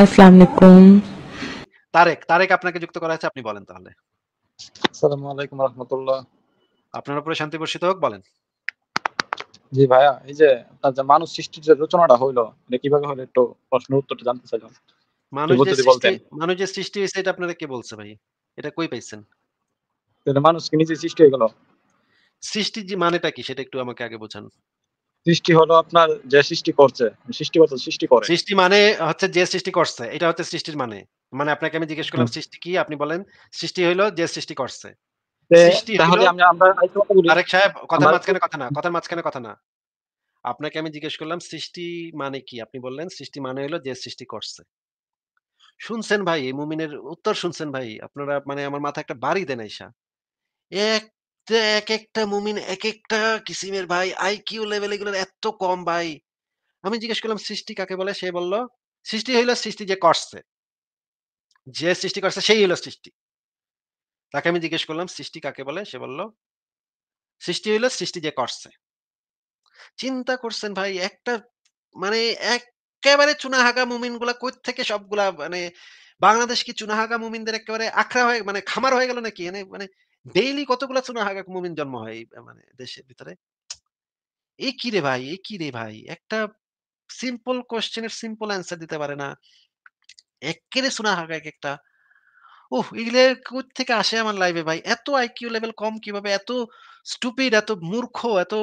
আসসালামু আলাইকুম তারেক তারেক আপনাকে যুক্ত করা আপনি বলেন তাহলে আসসালামু আলাইকুম রাহমাতুল্লাহ আপনার উপরে শান্তি বর্ষিত হোক বলেন জি ভাইয়া এই যে আপনার যে মানুষ সৃষ্টির যে রচনাটা হইলো কিভাবে হলো একটু প্রশ্ন উত্তরটা জানতে চাইলাম মানুষ যে সৃষ্টি মানুষ যে সৃষ্টি হয়েছে এটা আপনারা কে বলছে ভাই এটা কই পাইছেন মানুষ কি নিজে সৃষ্টি হয়ে গেল সৃষ্টির যে মানেটা কি সেটা একটু আমাকে আগে বোঝান সৃষ্টি হলো আপনার যে সৃষ্টি করছে সৃষ্টি করছে সৃষ্টি করে সৃষ্টি মানে হচ্ছে যে সৃষ্টি করছে এটা হচ্ছে সৃষ্টির মানে মানে আপনাকে আমি জিজ্ঞেস করলাম সৃষ্টি কি আপনি বলেন সৃষ্টি হলো যে সৃষ্টি করছে তাহলে আমরা আমরা আরেক সাহেব কথার মাঝখানে কথা না কথার মাঝখানে কথা না আপনাকে আমি জিজ্ঞেস করলাম সৃষ্টি মানে কি আপনি বললেন সৃষ্টি মানে হলো যে সৃষ্টি করছে শুনছেন ভাই এই মুমিনের উত্তর শুনছেন ভাই আপনারা মানে আমার মাথা একটা বাড়ি দেন ঈশা এক এক একটা মুমিন এক একটা কিসিমের ভাই আইকিউ লেভেল এগুলোর এত কম ভাই আমি জিজ্ঞেস করলাম সৃষ্টি কাকে বলে সে বলল সৃষ্টি হইল সৃষ্টি যে করছে যে সৃষ্টি করছে সেই হইল সৃষ্টি তাকে আমি জিজ্ঞেস করলাম সৃষ্টি কাকে বলে সে বলল সৃষ্টি হইল সৃষ্টি যে করছে চিন্তা করছেন ভাই একটা মানে একেবারে হাগা মুমিন গুলা কই থেকে সবগুলা মানে বাংলাদেশ কি হাগা মুমিনদের একেবারে আখড়া হয়ে মানে খামার হয়ে গেল নাকি মানে ডেইলি কতগুলো হাগা মুমিন জন্ম হয় মানে দেশের ভিতরে এই কি রে ভাই এই কি রে ভাই একটা সিম্পল কোশ্চেনের সিম্পল অ্যান্সার দিতে পারে না একেরে হাগা একটা ও এগুলো কোথ থেকে আসে আমার লাইভে ভাই এত আইকিউ লেভেল কম কিভাবে এত স্টুপিড এত মূর্খ এত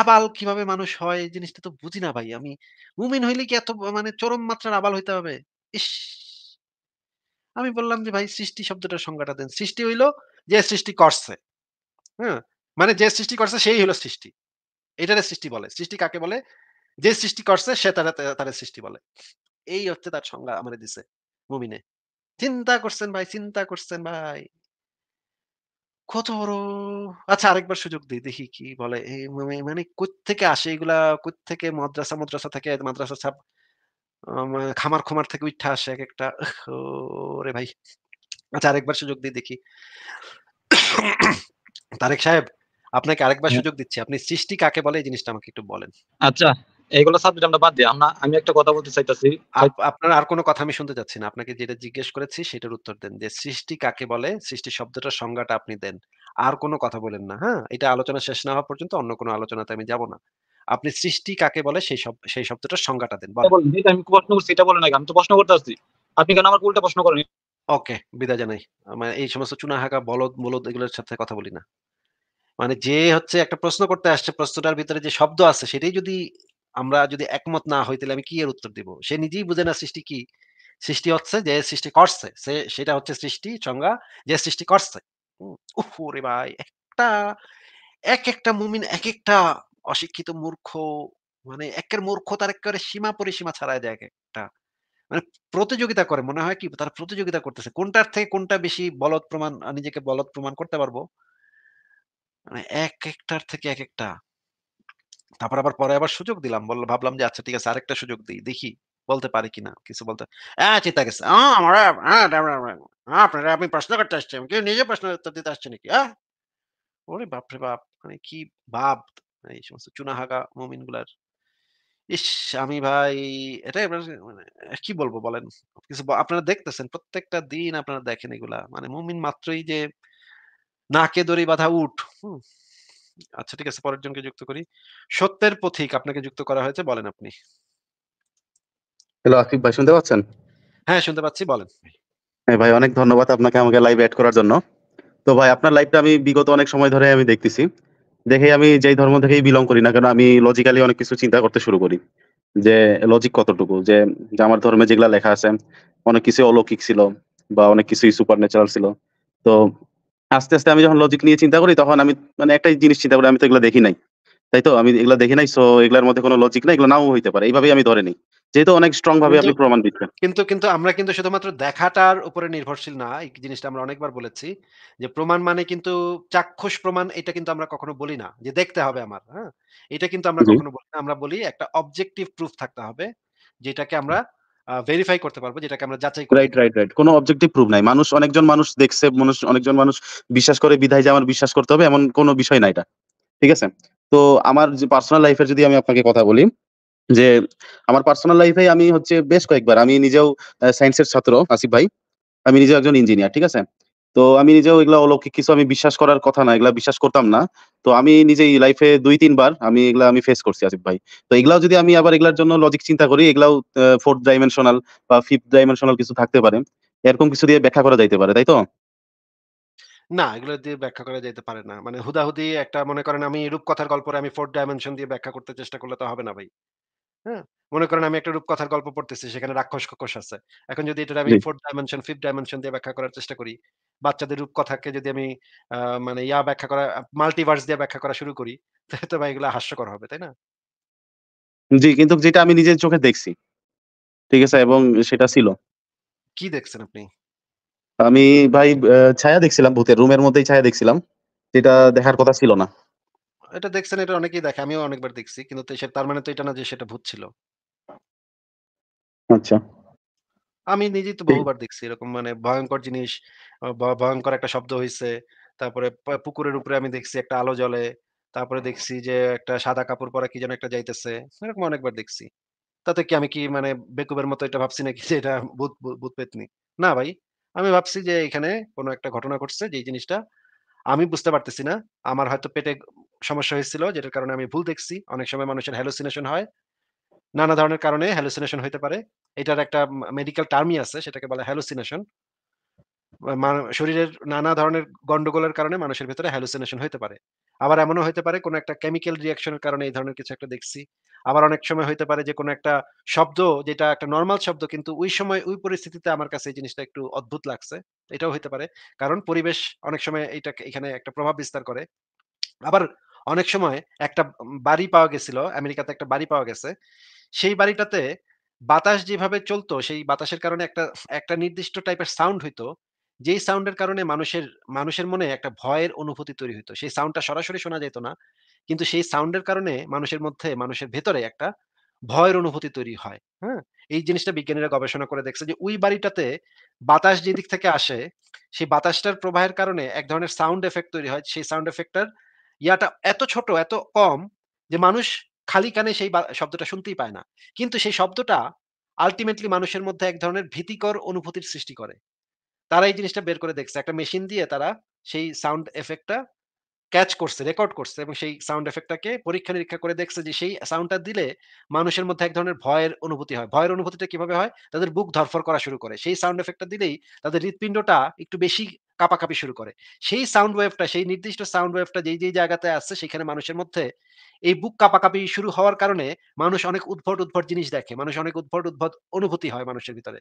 আবাল কিভাবে মানুষ হয় জিনিসটা তো বুঝি না ভাই আমি মুমিন হইলে কি এত মানে চরম মাত্রার আবাল হইতে হবে ইস আমি বললাম যে ভাই সৃষ্টি শব্দটা সংজ্ঞাটা দেন সৃষ্টি হইলো যে সৃষ্টি করছে হ্যাঁ মানে যে সৃষ্টি করছে সেই হলো সৃষ্টি এটারে সৃষ্টি বলে সৃষ্টি কাকে বলে যে সৃষ্টি করছে সে তারা তারা সৃষ্টি বলে এই হচ্ছে তার সংজ্ঞা আমাদের দিছে মুমিনে চিন্তা করছেন ভাই চিন্তা করছেন ভাই কত বড় আচ্ছা আরেকবার সুযোগ দিই দেখি কি বলে এই মানে, মানে থেকে আসে এগুলা থেকে মাদ্রাসা মাদ্রাসা থেকে মাদ্রাসা ছাপ খামার খামার থেকে উঠা আসে এক একটা রে ভাই আচ্ছা আরেকবার সুযোগ দিয়ে দেখি তারেক সাহেব আপনাকে আরেকবার হ্যাঁ। সুযোগ দিচ্ছি আপনি সৃষ্টি কাকে বলে এই জিনিসটা আমাকে একটু বলেন আচ্ছা এইগুলো সাবজেক্ট আমরা বাদ দিই আমরা আমি একটা কথা বলতে চাইতাছি আপনার আর কোনো কথা আমি শুনতে চাচ্ছি না আপনাকে যেটা জিজ্ঞেস করেছি সেটার উত্তর দেন যে সৃষ্টি কাকে বলে সৃষ্টি শব্দটার সংজ্ঞাটা আপনি দেন আর কোনো কথা বলেন না হ্যাঁ এটা আলোচনা শেষ না হওয়া পর্যন্ত অন্য কোনো আলোচনাতে আমি যাব না আপনি সৃষ্টি কাকে বলে সেই সব সেই শব্দটার সংজ্ঞাটা দেন আমি প্রশ্ন করছি এটা বলেন না আমি তো প্রশ্ন করতে আসছি আপনি কেন আমার উল্টা প্রশ্ন করেন ওকে বিদায় জানাই মানে এই সমস্ত চুনা হাঁকা বলদ মূলদ এগুলোর সাথে কথা বলি না মানে যে হচ্ছে একটা প্রশ্ন করতে আসছে প্রশ্নটার ভিতরে যে শব্দ আছে সেটাই যদি আমরা যদি একমত না হই তাহলে আমি কি এর উত্তর দিব সে নিজেই বুঝে না সৃষ্টি কি সৃষ্টি হচ্ছে যে সৃষ্টি করছে সে সেটা হচ্ছে সৃষ্টি সংজ্ঞা যে সৃষ্টি করছে উফরে রে ভাই একটা এক একটা মুমিন এক একটা অশিক্ষিত মূর্খ মানে একের মূর্খ তার একেবারে সীমা পরিসীমা ছাড়াই দেয় এক একটা মানে প্রতিযোগিতা করে মনে হয় কি তারা প্রতিযোগিতা করতেছে কোনটার থেকে কোনটা বেশি বলদ প্রমাণ নিজেকে বলদ প্রমাণ করতে পারবো মানে এক একটার থেকে এক একটা তারপর আবার পরে আবার সুযোগ দিলাম বললো ভাবলাম যে আচ্ছা ঠিক আছে আরেকটা সুযোগ দিই দেখি বলতে পারি কিনা কিছু বলতে হ্যাঁ চিন্তা গেছে আপনারা আপনি প্রশ্ন করতে আসছেন কেউ নিজে প্রশ্ন উত্তর দিতে আসছে নাকি হ্যাঁ ওরে বাপরে বাপ মানে কি বাপ এই সমস্ত চুনাহাগা মমিন গুলার ইস! আমি ভাই এটাই আপনার মানে, কি বলবো বলেন? কিছু আপনারা দেখতেছেন প্রত্যেকটা দিন আপনারা দেখেন এগুলা। মানে মুমিন মাত্রই যে নাকে দড়ি বাঁধা উঠ আচ্ছা ঠিক আছে পরের জনকে যুক্ত করি। সত্যের পথিক আপনাকে যুক্ত করা হয়েছে বলেন আপনি। হ্যালো আকিব ভাই শুনতে পাচ্ছেন? হ্যাঁ, শুনতে পাচ্ছি বলেন। হ্যাঁ ভাই অনেক ধন্যবাদ আপনাকে আমাকে লাইভ অ্যাড করার জন্য। তো ভাই আপনার লাইভটা আমি বিগত অনেক সময় ধরে আমি দেখতেছি। দেখে আমি যেই ধর্ম থেকেই বিলং করি না কেন আমি লজিক্যালি অনেক কিছু চিন্তা করতে শুরু করি যে লজিক কতটুকু যে আমার ধর্মে যেগুলা লেখা আছে অনেক কিছু অলৌকিক ছিল বা অনেক কিছুই সুপার ন্যাচারাল ছিল তো আস্তে আস্তে আমি যখন লজিক নিয়ে চিন্তা করি তখন আমি মানে একটাই জিনিস চিন্তা করি আমি তো এগুলো দেখি নাই তাই তো আমি এগুলা দেখি নাই সো এগুলার মধ্যে কোনো লজিক নাই এগুলো নাও হইতে পারে এইভাবেই আমি ধরে নিই যেহেতু অনেক স্ট্রং ভাবে আপনি প্রমাণ দিচ্ছেন কিন্তু কিন্তু আমরা কিন্তু শুধুমাত্র দেখাটার উপরে নির্ভরশীল না এই জিনিসটা আমরা অনেকবার বলেছি যে প্রমাণ মানে কিন্তু চাক্ষুষ প্রমাণ এটা কিন্তু আমরা কখনো বলি না যে দেখতে হবে আমার হ্যাঁ এটা কিন্তু আমরা কখনো বলি না আমরা বলি একটা অবজেক্টিভ প্রুফ থাকতে হবে যেটাকে আমরা ভেরিফাই করতে পারবো যেটাকে আমরা যাচাই করি রাইট রাইট রাইট কোনো অবজেক্টিভ প্রুফ নাই মানুষ অনেকজন মানুষ দেখছে মানুষ অনেকজন মানুষ বিশ্বাস করে বিধায় যে আমার বিশ্বাস করতে হবে এমন কোনো বিষয় না এটা ঠিক আছে তো আমার যে পার্সোনাল লাইফের যদি আমি আপনাকে কথা বলি যে আমার পার্সোনাল লাইফে আমি হচ্ছে বেশ কয়েকবার আমি নিজেও সায়েন্সের ছাত্র আসিফ ভাই আমি নিজেও একজন ইঞ্জিনিয়ার ঠিক আছে তো আমি নিজেও এগুলা অলৌকিক কিছু আমি বিশ্বাস করার কথা না এগুলা বিশ্বাস করতাম না তো আমি নিজেই লাইফে দুই তিনবার আমি এগুলা আমি ফেস করছি আসিফ ভাই তো এগুলাও যদি আমি আবার এগুলার জন্য লজিক চিন্তা করি এগুলাও ফোর্থ ডাইমেনশনাল বা ফিফথ ডাইমেনশনাল কিছু থাকতে পারে এরকম কিছু দিয়ে ব্যাখ্যা করা যাইতে পারে তাই তো না, এগুলো দিয়ে ব্যাখ্যা করা যেতে পারে না। মানে হুদাহুদি একটা মনে করেন আমি রূপকথার গল্পরে আমি ফোর ডাইমেনশন দিয়ে ব্যাখ্যা করতে চেষ্টা করলে তো হবে না ভাই। হ্যাঁ? মনে করেন আমি একটা রূপকথার গল্প পড়তেছি সেখানে রাক্ষস কক্ষস আছে। এখন যদি এটা আমি ফোর ডাইমেনশন ফিফ ডাইমেনশন দিয়ে ব্যাখ্যা করার চেষ্টা করি, বাচ্চাদের রূপকথাকে যদি আমি মানে ইয়া ব্যাখ্যা করা মাল্টিভার্স দিয়ে ব্যাখ্যা করা শুরু করি, তাহলে তো ভাই এগুলো হাস্যকর হবে, তাই না? জি, কিন্তু যেটা আমি নিজের চোখে দেখছি। ঠিক আছে? এবং সেটা ছিল। কি দেখছেন আপনি? আমি ভাই ছায়া দেখছিলাম ভূতের রুমের মধ্যেই ছায়া দেখছিলাম যেটা দেখার কথা ছিল না এটা দেখছেন এটা অনেকেই দেখে আমিও অনেকবার দেখছি কিন্তু তার মানে তো এটা না যে সেটা ভূত ছিল আচ্ছা আমি নিজেই তো বহুবার দেখছি এরকম মানে ভয়ঙ্কর জিনিস ভয়ঙ্কর একটা শব্দ হইছে তারপরে পুকুরের উপরে আমি দেখছি একটা আলো জ্বলে তারপরে দেখছি যে একটা সাদা কাপড় পরা কি যেন একটা যাইতেছে এরকম অনেকবার দেখছি তাতে কি আমি কি মানে বেকুবের মতো এটা ভাবছি নাকি যে এটা ভূত ভূত পেতনি না ভাই আমি ভাবছি যে এখানে কোনো একটা ঘটনা ঘটছে যে জিনিসটা আমি বুঝতে পারতেছি না আমার হয়তো পেটে সমস্যা হয়েছিল যেটার কারণে আমি ভুল দেখছি অনেক সময় মানুষের হ্যালোসিনেশন হয় নানা ধরনের কারণে হ্যালোসিনেশন হইতে পারে এটার একটা মেডিকেল টার্মই আছে সেটাকে বলে হ্যালোসিনেশন শরীরের নানা ধরনের গন্ডগোলের কারণে মানুষের ভেতরে হ্যালোসিনেশন হইতে পারে আবার এমনও হতে পারে কোনো একটা কেমিক্যাল রিয়াকশনের কারণে এই ধরনের কিছু একটা দেখছি আবার অনেক সময় হতে পারে যে কোনো একটা শব্দ যেটা একটা নর্মাল শব্দ কিন্তু ওই সময় ওই পরিস্থিতিতে আমার কাছে এই জিনিসটা একটু অদ্ভুত লাগছে এটাও হতে পারে কারণ পরিবেশ অনেক সময় এটা এখানে একটা প্রভাব বিস্তার করে আবার অনেক সময় একটা বাড়ি পাওয়া গেছিল আমেরিকাতে একটা বাড়ি পাওয়া গেছে সেই বাড়িটাতে বাতাস যেভাবে চলতো সেই বাতাসের কারণে একটা একটা নির্দিষ্ট টাইপের সাউন্ড হইতো যেই সাউন্ডের কারণে মানুষের মানুষের মনে একটা ভয়ের অনুভূতি তৈরি হতো সেই সাউন্ডটা সরাসরি শোনা যেত না কিন্তু সেই সাউন্ডের কারণে মানুষের মধ্যে মানুষের ভেতরে একটা ভয়ের অনুভূতি তৈরি হয় হ্যাঁ এই জিনিসটা বিজ্ঞানীরা গবেষণা করে দেখছে যে ওই বাড়িটাতে বাতাস যে দিক থেকে আসে সেই বাতাসটার প্রবাহের কারণে এক ধরনের সাউন্ড এফেক্ট তৈরি হয় সেই সাউন্ড এফেক্টটার ইয়াটা এত ছোট এত কম যে মানুষ খালি কানে সেই শব্দটা শুনতেই পায় না কিন্তু সেই শব্দটা আলটিমেটলি মানুষের মধ্যে এক ধরনের ভীতিকর অনুভূতির সৃষ্টি করে তারা এই জিনিসটা বের করে দেখছে একটা মেশিন দিয়ে তারা সেই সাউন্ড এফেক্টটা ক্যাচ করছে রেকর্ড করছে এবং সেই সাউন্ড এফেক্টটাকে পরীক্ষা নিরীক্ষা করে দেখছে যে সেই সাউন্ডটা দিলে মানুষের মধ্যে এক ধরনের ভয়ের অনুভূতি হয় ভয়ের অনুভূতিটা কিভাবে হয় তাদের বুক ধরফর করা শুরু করে সেই সাউন্ড এফেক্টটা দিলেই তাদের হৃৎপিণ্ডটা একটু বেশি কাপাকাপি শুরু করে সেই সাউন্ড ওয়েভটা সেই নির্দিষ্ট সাউন্ড ওয়েভটা যেই যেই জায়গাতে আসছে সেখানে মানুষের মধ্যে এই বুক কাপাকাপি শুরু হওয়ার কারণে মানুষ অনেক উদ্ভট উদ্ভট জিনিস দেখে মানুষ অনেক উদ্ভট উদ্ভট অনুভূতি হয় মানুষের ভিতরে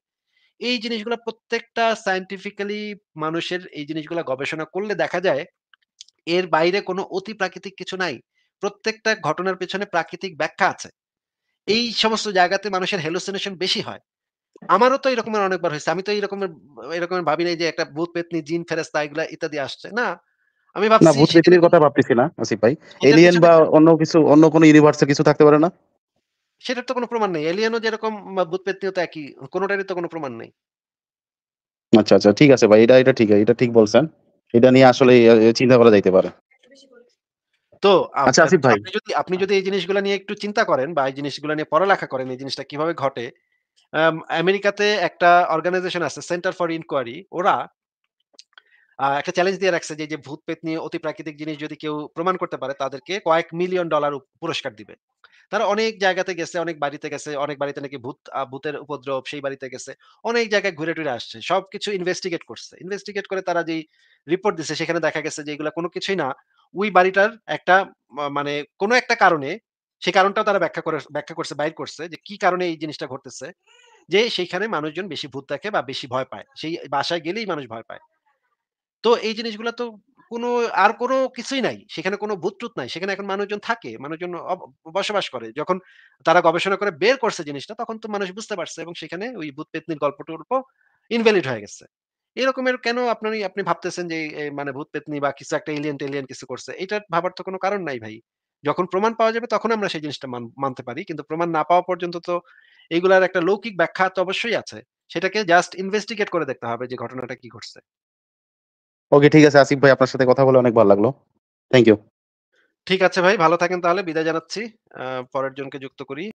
এই জিনিসগুলো প্রত্যেকটা সায়েন্টিফিক্যালি মানুষের এই জিনিসগুলো গবেষণা করলে দেখা যায় এর বাইরে কোনো অতি প্রাকৃতিক কিছু নাই প্রত্যেকটা ঘটনার পেছনে প্রাকৃতিক ব্যাখ্যা আছে এই সমস্ত জায়গাতে মানুষের হ্যালুসিনেশন বেশি হয় আমারও তো এরকমের অনেকবার হয়েছে আমি তো এরকমের এরকম ভাবি নাই যে একটা ভূত পেতনি জিন ফেরেস্তা এগুলা ইত্যাদি আসছে না আমি ভাবছি না ভূত পেতনির কথা ভাবতেছি না আসিফ ভাই এলিয়েন বা অন্য কিছু অন্য কোনো ইউনিভার্সে কিছু থাকতে পারে না সেটার তো কোনো প্রমাণ নেই। এলিয়েনও যেরকম ভূত-পেত্নীও তো একই। কোনোটারই তো কোনো প্রমাণ নেই। আচ্ছা, আচ্ছা। ঠিক আছে ভাই। এটা, এটা ঠিক। এটা ঠিক বলছেন। এটা নিয়ে আসলে চিন্তা করা যাইতে পারে। তো আচ্ছা আসিফ ভাই। আপনি যদি আপনি যদি এই জিনিসগুলো নিয়ে একটু চিন্তা করেন বা এই জিনিসগুলো নিয়ে পড়ালেখা করেন, এই জিনিসটা কিভাবে ঘটে। আমেরিকাতে একটা অর্গানাইজেশন আছে সেন্টার ফর ইনকোয়ারি। ওরা একটা চ্যালেঞ্জ দিয়ে রাখছে যে, যে ভূত অতি প্রাকৃতিক জিনিস যদি কেউ প্রমাণ করতে পারে তাদেরকে কয়েক মিলিয়ন ডলার পুরস্কার দিবে। তারা অনেক জায়গাতে গেছে অনেক বাড়িতে গেছে অনেক বাড়িতে নাকি ভূত ভূতের উপদ্রব সেই বাড়িতে গেছে অনেক জায়গায় ঘুরে টুরে আসছে সবকিছু ইনভেস্টিগেট করছে ইনভেস্টিগেট করে তারা যেই রিপোর্ট দিছে সেখানে দেখা গেছে যে এগুলো কোনো কিছুই না ওই বাড়িটার একটা মানে কোনো একটা কারণে সেই কারণটাও তারা ব্যাখ্যা করে ব্যাখ্যা করছে বাইর করছে যে কি কারণে এই জিনিসটা ঘটতেছে যে সেইখানে মানুষজন বেশি ভূত দেখে বা বেশি ভয় পায় সেই বাসায় গেলেই মানুষ ভয় পায় তো এই জিনিসগুলো তো কোনো আর কোনো কিছুই নাই সেখানে কোনো ভূতটুত নাই সেখানে এখন মানুষজন থাকে মানুষজন বসবাস করে যখন তারা গবেষণা করে বের করছে জিনিসটা তখন তো মানুষ বুঝতে পারছে এবং সেখানে ওই ভূত পেতনির গল্প টল্প ইনভ্যালিড হয়ে গেছে এরকমের কেন আপনার আপনি ভাবতেছেন যে মানে ভূত পেতনি বা কিছু একটা এলিয়ান টেলিয়ান কিছু করছে এটা ভাবার তো কোনো কারণ নাই ভাই যখন প্রমাণ পাওয়া যাবে তখন আমরা সেই জিনিসটা মানতে পারি কিন্তু প্রমাণ না পাওয়া পর্যন্ত তো এগুলার একটা লৌকিক ব্যাখ্যা তো অবশ্যই আছে সেটাকে জাস্ট ইনভেস্টিগেট করে দেখতে হবে যে ঘটনাটা কি ঘটছে ওকে ঠিক আছে আসিফ ভাই আপনার সাথে কথা বলে অনেক ভালো লাগলো থ্যাংক ইউ ঠিক আছে ভাই ভালো থাকেন তাহলে বিদায় জানাচ্ছি পরের জনকে যুক্ত করি